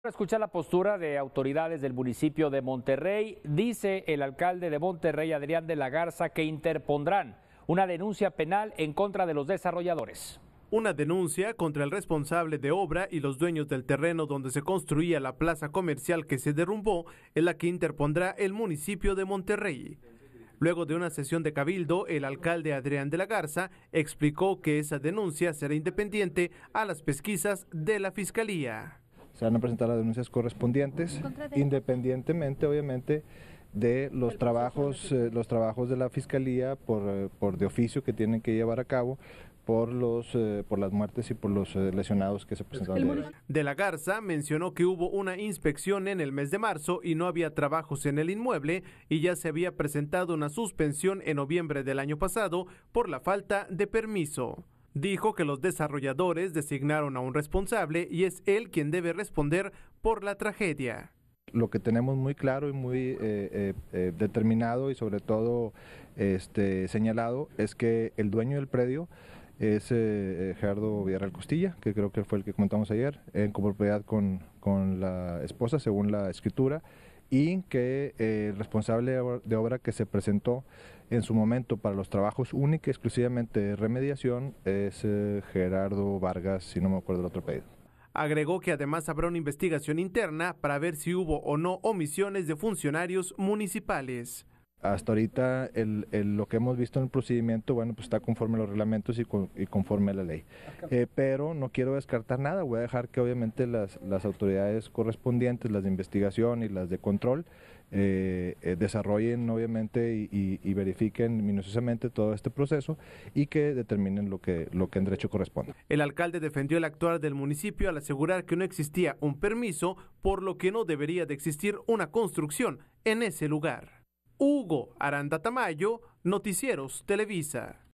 Para escuchar la postura de autoridades del municipio de Monterrey, dice el alcalde de Monterrey, Adrián de la Garza, que interpondrán una denuncia penal en contra de los desarrolladores. Una denuncia contra el responsable de obra y los dueños del terreno donde se construía la plaza comercial que se derrumbó en la que interpondrá el municipio de Monterrey. Luego de una sesión de cabildo, el alcalde Adrián de la Garza explicó que esa denuncia será independiente a las pesquisas de la Fiscalía se van a presentar las denuncias correspondientes, independientemente, obviamente, de los trabajos, eh, los trabajos de la fiscalía por, eh, por de oficio que tienen que llevar a cabo por los eh, por las muertes y por los lesionados que se pues, presentaron. De la Garza mencionó que hubo una inspección en el mes de marzo y no había trabajos en el inmueble y ya se había presentado una suspensión en noviembre del año pasado por la falta de permiso. Dijo que los desarrolladores designaron a un responsable y es él quien debe responder por la tragedia. Lo que tenemos muy claro y muy eh, eh, eh, determinado y sobre todo este, señalado es que el dueño del predio es Gerardo Villarreal Costilla, que creo que fue el que comentamos ayer, en copropiedad con, con la esposa, según la escritura, y que el eh, responsable de obra que se presentó en su momento para los trabajos única y exclusivamente de remediación es eh, Gerardo Vargas, si no me acuerdo el otro pedido Agregó que además habrá una investigación interna para ver si hubo o no omisiones de funcionarios municipales. Hasta ahorita lo que hemos visto en el procedimiento, bueno, pues está conforme a los reglamentos y, conforme a la ley. Eh, pero no quiero descartar nada, voy a dejar que obviamente las, autoridades correspondientes, las de investigación y las de control, eh, eh, desarrollen obviamente y, verifiquen minuciosamente todo este proceso y que determinen lo que, lo que en derecho corresponde. El alcalde defendió el actuar del municipio al asegurar que no existía un permiso, por lo que no debería de existir una construcción en ese lugar. Hugo Aranda Tamayo, Noticieros Televisa.